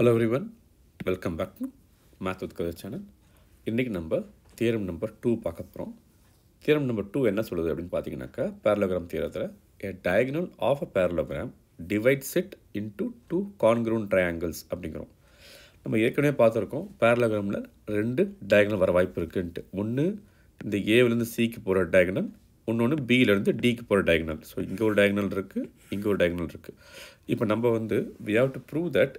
hello everyone welcome back to math with Kathai channel இன்றைக்கி நம்ம theorem number two பார்க்க போகிறோம் தியரம் நம்பர் டூ என்ன சொல்லுது அப்படின்னு பார்த்தீங்கன்னாக்கா பேரலோகிராம் தியரத்தில் a diagonal of a parallelogram divides it into two congruent triangles அப்படிங்கிறோம் நம்ம ஏற்கனவே பார்த்துருக்கோம் பேரலோகிராமில் ரெண்டு டயக்னல் வர வாய்ப்பு இருக்குன்ட்டு ஒன்று இந்த ஏவிலேருந்து சிக்கு போகிற டயக்னல் ஒன்று ஒன்று பியிலேருந்து டிக்கு போகிற டயக்னல் ஸோ இங்கே ஒரு டயக்னல் இருக்குது இங்கே ஒரு டயக்னல் இருக்குது இப்போ நம்ம வந்து we have to prove that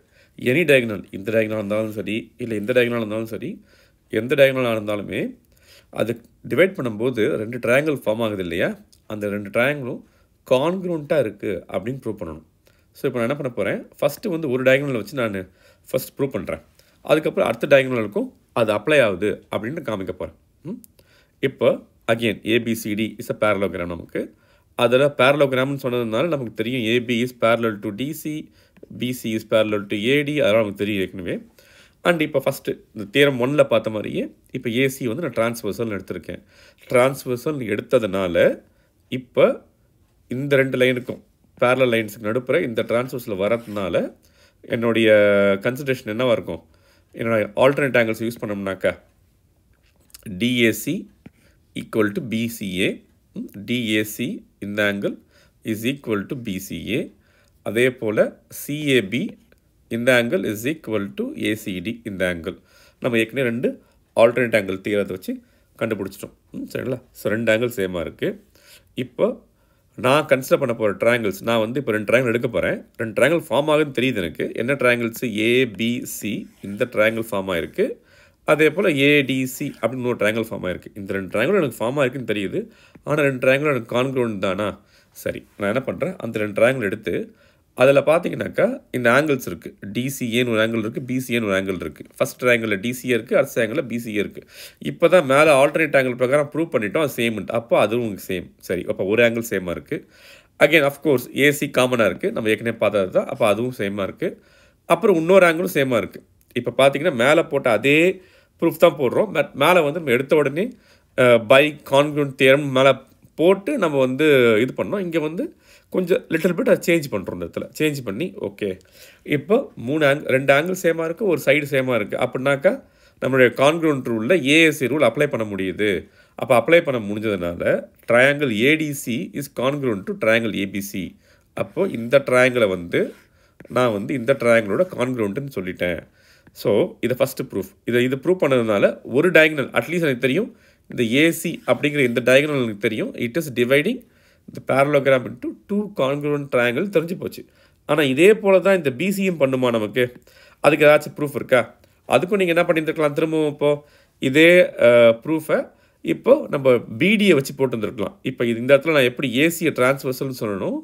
any diagonal இந்த டயக்னலாக இருந்தாலும் சரி இல்லை இந்த டயக்னலாக இருந்தாலும் சரி எந்த டயக்னலாக இருந்தாலுமே அது டிவைட் பண்ணும்போது ரெண்டு ட்ரையாங்கிள் ஃபார்ம் ஆகுது இல்லையா அந்த ரெண்டு ட்ரையாங்கிளும் கான்க்ரூண்ட்டாக இருக்குது அப்படின்னு ப்ரூவ் பண்ணணும் ஸோ இப்போ நான் என்ன பண்ண போகிறேன் ஃபஸ்ட்டு வந்து ஒரு டயக்னலில் வச்சு நான் ஃபஸ்ட் ப்ரூவ் பண்ணுறேன் அதுக்கப்புறம் அடுத்த டயக்னலுக்கும் அது அப்ளை ஆகுது அப்படின்னு காமிக்க போகிறேன் இப்போ again ABCD is a parallelogram நமக்கு அதில் பேரலோகிராம்னு சொன்னதுனால நமக்கு தெரியும் AB is parallel to DC BC is parallel to AD அதெல்லாம் நமக்கு தெரியும் ஏற்கனவே அண்ட் இப்போ ஃபஸ்ட்டு இந்த தேரம் ஒன்னில் பார்த்த மாதிரியே இப்போ ஏசி வந்து நான் டிரான்ஸ்வர்சல் எடுத்திருக்கேன் டிரான்ஸ்வர்சல் எடுத்ததுனால இப்போ இந்த ரெண்டு லைனுக்கும் பேரல லைன்ஸுக்கு நடுப்புற இந்த டிரான்ஸ்வர்ஸில் வரதுனால என்னுடைய கன்சன்ட்ரேஷன் என்னவாக இருக்கும் என்னோடய ஆல்டர்னேட் ஆங்கிள்ஸ் யூஸ் பண்ணோம்னாக்கா DAC equal to BCA DAC இந்த angle is equal to BCA அதே போல் சிஏபி இந்த angle is equal to ACD இந்த ஆங்கிள் நம்ம ஏற்கனவே ரெண்டு ஆல்டர்னேட் ஆங்கிள் தீரத்தை வச்சு கண்டுபிடிச்சிட்டோம் சரிங்களா ஸோ ரெண்டு ஆங்கிள் சேமாக இருக்குது இப்போ நான் கன்சிடர் பண்ண போகிற ட்ராங்கிள்ஸ் நான் வந்து இப்போ ரெண்டு ட்ராங்கிள் எடுக்க போகிறேன் ரெண்டு ட்ராங்கிள் ஃபார்ம் ஆகுதுன்னு தெரியுது எனக்கு என்ன ட்ராங்கிள்ஸ் ஏபிசி இந்த ட்ராங்கிள் ஃபார்ம் ஆகிருக்கு அதே போல் ஏடிசி அப்படின்னு ஒரு ட்ரையாங்கல் ஃபார்ம் ஆயிருக்கு இந்த ரெண்டு ட்ரையாங்கிள் எனக்கு ஃபார்ம் ஆயிருக்குன்னு தெரியுது ஆனால் ரெண்டு ட்ரையாங்கிள் எனக்கு கான்க்ரௌண்ட் தானா சரி நான் என்ன பண்ணுறேன் அந்த ரெண்டு ட்ரையாங்கிள் எடுத்து அதில் பார்த்தீங்கன்னாக்கா இந்த ஆங்கிள்ஸ் இருக்குது டிசிஏன்னு ஒரு ஆங்கிள் இருக்குது பிசிஏன்னு ஒரு ஆங்கிள் இருக்குது ஃபஸ்ட் ஆங்கிளில் டிசிஏ இருக்குது அடுத்த ஆங்கிளில் பிசிஏ இருக்குது இப்போ தான் மேலே ஆல்டர்னேட் ஆங்கிள் பிரகாரம் ப்ரூவ் பண்ணிட்டோம் அது சேம்ன்ட்டு அப்போ அதுவும் உங்களுக்கு சேம் சரி அப்போ ஒரு ஆங்கிள் சேமாக இருக்குது அகெயின் அஃப்கோர்ஸ் ஏசி காமனாக இருக்குது நம்ம ஏற்கனவே பார்த்தது தான் அப்போ அதுவும் சேமாக இருக்குது அப்புறம் இன்னொரு ஆங்கிளும் சேமாக இருக்குது இப்போ பார்த்தீங்கன்னா மேலே போட்ட அதே ப்ரூஃப் தான் போடுறோம் பட் மேலே வந்து நம்ம எடுத்த உடனே பை கான்க்ரூன் தேரம் மேலே போட்டு நம்ம வந்து இது பண்ணோம் இங்கே வந்து கொஞ்சம் லிட்டில் பிட் அதை சேஞ்ச் பண்ணுறோம் இந்த இடத்துல சேஞ்ச் பண்ணி ஓகே இப்போ மூணு ஆங் ரெண்டு ஆங்கிள் சேமாக இருக்குது ஒரு சைடு சேமாக இருக்குது அப்படின்னாக்கா நம்மளுடைய கான்க்ரூன் ரூலில் ஏஎஸ்சி ரூல் அப்ளை பண்ண முடியுது அப்போ அப்ளை பண்ண முடிஞ்சதுனால triangle ADC is congruent to triangle ABC அப்போது இந்த ட்ரையாங்கிளை வந்து நான் வந்து இந்த ட்ரையாங்கிளோட கான்க்ரூன்ட்டுன்னு சொல்லிட்டேன் ஸோ இதை ஃபஸ்ட்டு ப்ரூஃப் இதை இது ப்ரூவ் பண்ணதுனால ஒரு டயக்னல் அட்லீஸ்ட் எனக்கு தெரியும் இந்த ஏசி அப்படிங்கிற இந்த டயக்னல் எனக்கு தெரியும் இட் இஸ் டிவைடிங் இந்த parallelogram into two congruent triangle தெரிஞ்சு போச்சு ஆனால் இதே போல் தான் இந்த பிசியும் பண்ணுமா நமக்கு அதுக்கு ஏதாச்சும் ப்ரூஃப் இருக்கா அதுக்கும் நீங்கள் என்ன பண்ணியிருந்துருக்கலாம் திரும்பவும் இப்போது இதே ப்ரூஃபை இப்போது நம்ம பிடியை வச்சு போட்டுருந்துருக்கலாம் இப்போ இது இந்த இடத்துல நான் எப்படி ஏசியை டிரான்ஸ்வர்சல்னு சொல்லணும்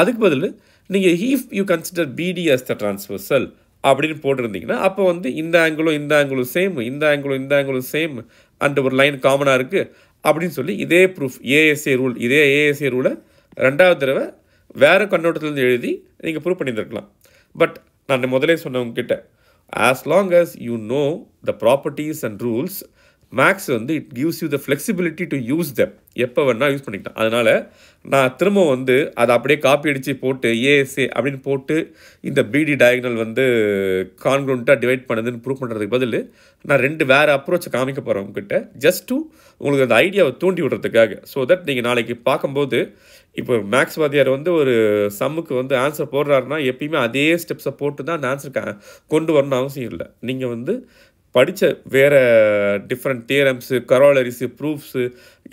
அதுக்கு பதில் நீங்கள் if you consider BD as the transversal அப்படின்னு போட்டிருந்தீங்கன்னா அப்போ வந்து இந்த ஆங்கிளும் இந்த ஆங்கிளும் சேம் இந்த ஆங்கிளும் இந்த ஆங்கிளும் சேம் அந்த ஒரு லைன் காமனாக இருக்குது அப்படின்னு சொல்லி இதே ப்ரூஃப் ஏஎஸ்ஏ ரூல் இதே ஏஎஸ்ஏ ரூலை ரெண்டாவது தடவை வேறு கண்ணோட்டத்திலேருந்து எழுதி நீங்கள் ப்ரூவ் பண்ணியிருந்துருக்கலாம் பட் நான் முதலே சொன்னவங்கக்கிட்ட as long as you know the properties and rules makes வந்து it gives you the flexibility to use them எப்போ வேணால் யூஸ் பண்ணிக்கிட்டேன் அதனால் நான் திரும்ப வந்து அதை அப்படியே காப்பி அடித்து போட்டு ஏஎஸ்ஏ அப்படின்னு போட்டு இந்த பிடி டயக்னல் வந்து கான்குரண்ட்டாக டிவைட் பண்ணுதுன்னு ப்ரூவ் பண்ணுறதுக்கு பதில் நான் ரெண்டு வேறு அப்ரோச்சை காமிக்க போகிறேன் உங்ககிட்ட ஜஸ்ட் டு உங்களுக்கு அந்த ஐடியாவை தூண்டி விடுறதுக்காக ஸோ தட் நீங்கள் நாளைக்கு பார்க்கும்போது இப்போ மேக்ஸ் வாதியார் வந்து ஒரு சம்முக்கு வந்து ஆன்சர் போடுறாருன்னா எப்பயுமே அதே ஸ்டெப்ஸை போட்டு தான் அந்த ஆன்சர் கொண்டு வரணும்னு அவசியம் இல்லை நீங்கள் வந்து படித்த வேறு டிஃப்ரெண்ட் தியரம்ஸு கரோலரிஸு ப்ரூஃப்ஸு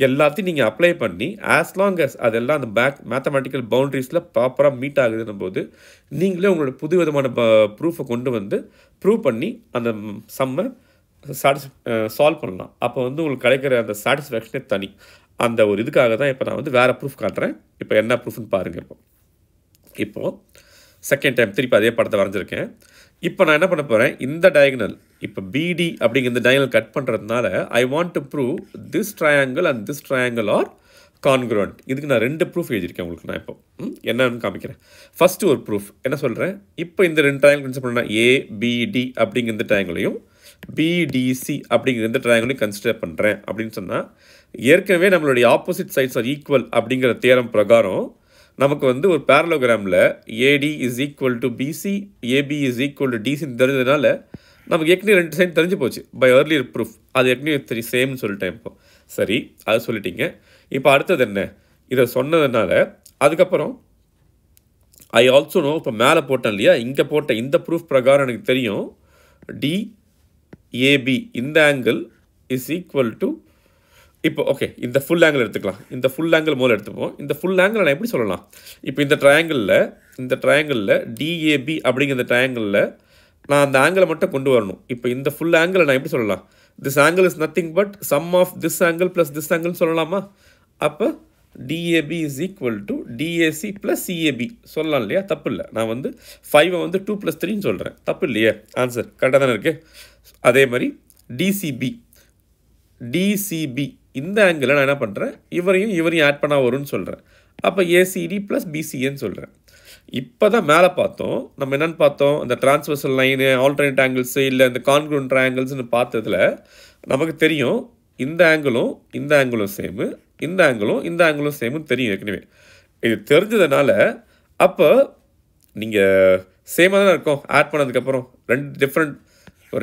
எல்லாத்தையும் நீங்கள் அப்ளை பண்ணி ஆஸ் லாங் அஸ் அதெல்லாம் அந்த பேக் மேத்தமெட்டிக்கல் பவுண்ட்ரிஸில் ப்ராப்பராக மீட் ஆகுதுன்னும் போது நீங்களே உங்களோட புது விதமான ப்ரூஃபை கொண்டு வந்து ப்ரூவ் பண்ணி அந்த சம்மை சாட்டிஸ் சால்வ் பண்ணலாம் அப்போ வந்து உங்களுக்கு கிடைக்கிற அந்த சாட்டிஸ்ஃபேக்ஷனே தனி அந்த ஒரு இதுக்காக தான் இப்போ நான் வந்து வேறு ப்ரூஃப் காட்டுறேன் இப்போ என்ன ப்ரூஃப்னு பாருங்கள் இப்போ இப்போது செகண்ட் டைம் திருப்பி அதே படத்தை வரைஞ்சிருக்கேன் இப்போ நான் என்ன பண்ண போகிறேன் இந்த டயக்னல் இப்போ பிடி அப்படிங்கிற இந்த டயல் கட் பண்ணுறதுனால I want to prove this triangle and this triangle are congruent இதுக்கு நான் ரெண்டு ப்ரூஃப் எழுதியிருக்கேன் உங்களுக்கு நான் இப்போ என்னன்னு காமிக்கிறேன் ஃபஸ்ட்டு ஒரு ப்ரூஃப் என்ன சொல்கிறேன் இப்போ இந்த ரெண்டு ட்ரையாங்கல் கன்சிடர் பண்ணால் ஏபிடி அப்படிங்கிற இந்த ட்ரையாங்கிளையும் பிடிசி அப்படிங்கிற இந்த ட்ரையாங்கிளையும் கன்சிடர் பண்ணுறேன் அப்படின்னு சொன்னால் ஏற்கனவே நம்மளுடைய ஆப்போசிட் சைட்ஸ் ஆர் ஈக்குவல் அப்படிங்கிற தேரம் பிரகாரம் நமக்கு வந்து ஒரு பேரலோகிராமில் AD is equal to BC AB is equal to டிசின்னு தெரிஞ்சதுனால நமக்கு ஏற்கனவே ரெண்டு சைன் தெரிஞ்சு போச்சு பை ஏர்லியர் ப்ரூஃப் அது ஏற்கனவே த்ரீ சேம்னு சொல்லிட்டேன் இப்போ சரி அது சொல்லிட்டீங்க இப்போ அடுத்தது என்ன இதை சொன்னதுனால அதுக்கப்புறம் ஐ ஆல்சோ நோ இப்போ மேலே போட்டேன் இல்லையா இங்கே போட்ட இந்த ப்ரூஃப் பிரகாரம் எனக்கு தெரியும் டி ஏபி இந்த ஆங்கிள் இஸ் ஈக்குவல் டு இப்போ ஓகே இந்த ஃபுல் ஆங்கிள் எடுத்துக்கலாம் இந்த ஃபுல் ஆங்கிள் மூலம் எடுத்துப்போம் இந்த ஃபுல் ஆங்கிள் நான் எப்படி சொல்லலாம் இப்போ இந்த ட்ரையாங்கிளில் இந்த ட்ரையாங்கிளில் டிஏபி அப்படிங்கிற ட்ரையாங்கிளில் நான் அந்த ஆங்கிளை மட்டும் கொண்டு வரணும் இப்போ இந்த ஃபுல் ஆங்கிளை நான் எப்படி சொல்லலாம் this angle is nothing but sum of this angle plus this ஆங்கிள்னு சொல்லலாமா அப்போ DAB is equal to DAC plus CAB சொல்லலாம் இல்லையா தப்பு இல்லை நான் வந்து ஃபைவை வந்து டூ ப்ளஸ் த்ரீன்னு சொல்கிறேன் தப்பு இல்லையே ஆன்சர் கரெக்டாக தானே இருக்குது அதே மாதிரி டிசிபி டிசிபி இந்த ஆங்கிளை நான் என்ன பண்ணுறேன் இவரையும் இவரையும் ஆட் பண்ணால் வரும்னு சொல்கிறேன் அப்போ ஏசிடி ப்ளஸ் பிசிஏன்னு சொல்கிறேன் இப்போ தான் மேலே பார்த்தோம் நம்ம என்னென்னு பார்த்தோம் அந்த டிரான்ஸ்வர்சல் லைனு ஆல்டர்னேட் ஆங்கிள்ஸு இல்லை இந்த கான்குரண்ட் ஆங்கிள்ஸ்னு பார்த்ததில் நமக்கு தெரியும் இந்த ஆங்கிளும் இந்த ஆங்கிளும் சேமு இந்த ஆங்கிளும் இந்த ஆங்கிளும் சேமுன்னு தெரியும் ஏற்கனவே இது தெரிஞ்சதுனால அப்போ நீங்கள் சேமாக தான் இருக்கும் ஆட் பண்ணதுக்கப்புறம் ரெண்டு டிஃப்ரெண்ட்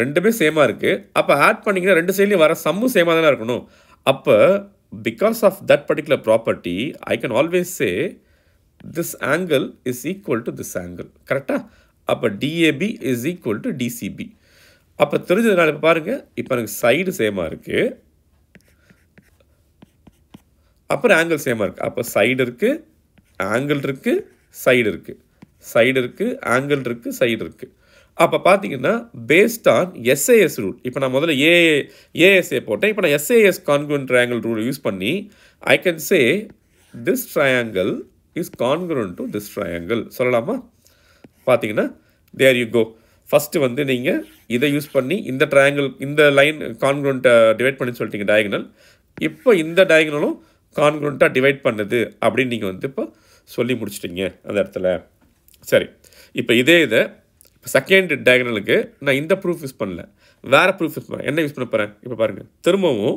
ரெண்டுமே சேமாக இருக்குது அப்போ ஆட் பண்ணிங்கன்னா ரெண்டு சைட்லேயும் வர சம்மும் சேமாக தானே இருக்கணும் அப்போ because of that particular property I can always say this angle is equal to this angle கரெக்டாக அப்போ DAB is equal to DCB அப்போ தெரிஞ்சதுனால இப்போ பாருங்கள் இப்போ எனக்கு சைடு சேமாக இருக்குது அப்புறம் ஆங்கிள் சேமாக இருக்குது அப்போ சைடு இருக்குது ஆங்கிள் இருக்குது சைடு இருக்குது சைடு இருக்குது ஆங்கிள் இருக்குது சைடு இருக்குது அப்போ பார்த்தீங்கன்னா பேஸ்ட் ஆன் எஸ்ஏஎஸ் ரூல் இப்போ நான் முதல்ல ஏ ஏஎஸ்ஏ போட்டேன் இப்போ நான் SAS congruent triangle rule use பண்ணி I can say this triangle is congruent to this triangle சொல்லலாமா பார்த்தீங்கன்னா தேர் யூ கோ ஃபஸ்ட்டு வந்து நீங்கள் இதை யூஸ் பண்ணி இந்த ட்ரையாங்கிள் இந்த லைன் கான்குரண்ட்டை டிவைட் பண்ணி சொல்லிட்டீங்க டயகனல் இப்போ இந்த டயகனலும் கான்குரண்ட்டாக டிவைட் பண்ணுது அப்படின்னு நீங்கள் வந்து இப்போ சொல்லி முடிச்சிட்டிங்க அந்த இடத்துல சரி இப்போ இதே இதை இப்போ செகண்ட் டயகனலுக்கு நான் இந்த ப்ரூஃப் யூஸ் பண்ணல வேறு ப்ரூஃப் யூஸ் பண்ணேன் என்ன யூஸ் பண்ண போகிறேன் இப்போ பாருங்கள் திரும்பவும்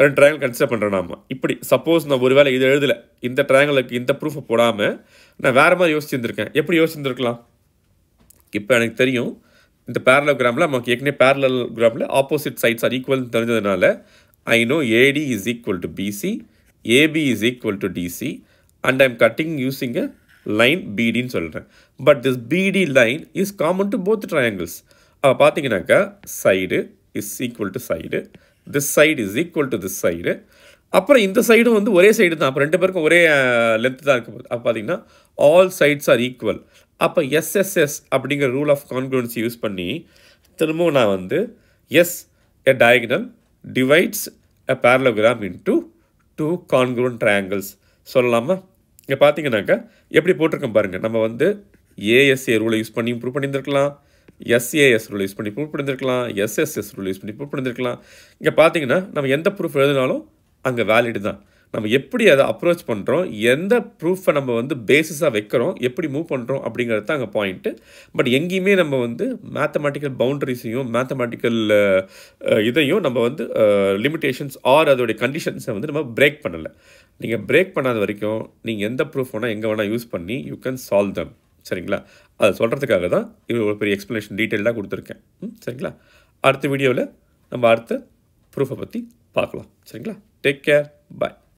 ரெண்டு ட்ரையாங்கல் கன்சிடர் பண்ணுறேன் நாம இப்படி சப்போஸ் நான் ஒரு வேளை இது எழுதலை இந்த ட்ரையாங்கிளுக்கு இந்த ப்ரூஃபை போடாமல் நான் வேறு மாதிரி யோசிச்சுருந்துருக்கேன் எப்படி யோசிச்சுருந்துருக்கலாம் இப்போ எனக்கு தெரியும் இந்த பேரலோகிராமில் நமக்கு ஏற்கனவே பேரலோகிராமில் ஆப்போசிட் சைட்ஸ் ஆர் ஈக்குவல் தெரிஞ்சதுனால I know AD is equal to BC AB is equal to DC and I'm cutting using a line பிடின்னு சொல்கிறேன் but this BD line is common to both triangles அப்போ பார்த்தீங்கன்னாக்கா side is equal to side this side is equal to this side அப்புறம் இந்த சைடும் வந்து ஒரே side தான் அப்போ ரெண்டு பேருக்கும் ஒரே லென்த்து தான் இருக்கும் அப்போ பார்த்தீங்கன்னா ஆல் சைட்ஸ் ஆர் ஈக்குவல் அப்போ எஸ்எஸ்எஸ் அப்படிங்கிற ரூல் ஆஃப் கான்ஃபிடன்ஸ் யூஸ் பண்ணி திரும்பவும் நான் வந்து so a diagonal divides a parallelogram in two congruent triangles சொல்லலாமா இங்கே பார்த்தீங்கன்னாக்கா எப்படி போட்டிருக்கோம் பாருங்கள் நம்ம வந்து ஏஎஸ்ஏ ரூலை யூஸ் பண்ணி இம்ப்ரூவ் பண்ணியிருந்துருக்கலாம் எஸ்ஏஎஸ் ரூல் யூஸ் பண்ணி ப்ரூவ் பண்ணியிருக்கலாம் எஸ்எஸ்எஸ் ரூல் யூஸ் பண்ணி ப்ரூவ் பண்ணியிருக்கலாம் இங்கே பார்த்தீங்கன்னா நம்ம எந்த ப்ரூஃப் எழுதினாலும் அங்கே வேலிடு தான் நம்ம எப்படி அதை அப்ரோச் பண்ணுறோம் எந்த ப்ரூஃபை நம்ம வந்து பேசிஸாக வைக்கிறோம் எப்படி மூவ் பண்ணுறோம் அப்படிங்கிறது தான் அங்கே பாயிண்ட்டு பட் எங்கேயுமே நம்ம வந்து மேத்தமெட்டிக்கல் பவுண்ட்ரிஸையும் மேத்தமெட்டிக்கல் இதையும் நம்ம வந்து லிமிடேஷன்ஸ் ஆர் அதோடைய கண்டிஷன்ஸை வந்து நம்ம பிரேக் பண்ணலை நீங்கள் பிரேக் பண்ணாத வரைக்கும் நீங்கள் எந்த ப்ரூஃப் வேணால் எங்கே வேணால் யூஸ் பண்ணி யூ கேன் சால்வ் தம் சரிங்களா அதை சொல்கிறதுக்காக தான் இவ்வளோ பெரிய எக்ஸ்ப்ளனேஷன் டீட்டெயிலாக கொடுத்துருக்கேன் சரிங்களா அடுத்த வீடியோவில் நம்ம அடுத்த ப்ரூஃபை பற்றி பார்க்கலாம் சரிங்களா டேக் கேர் பாய்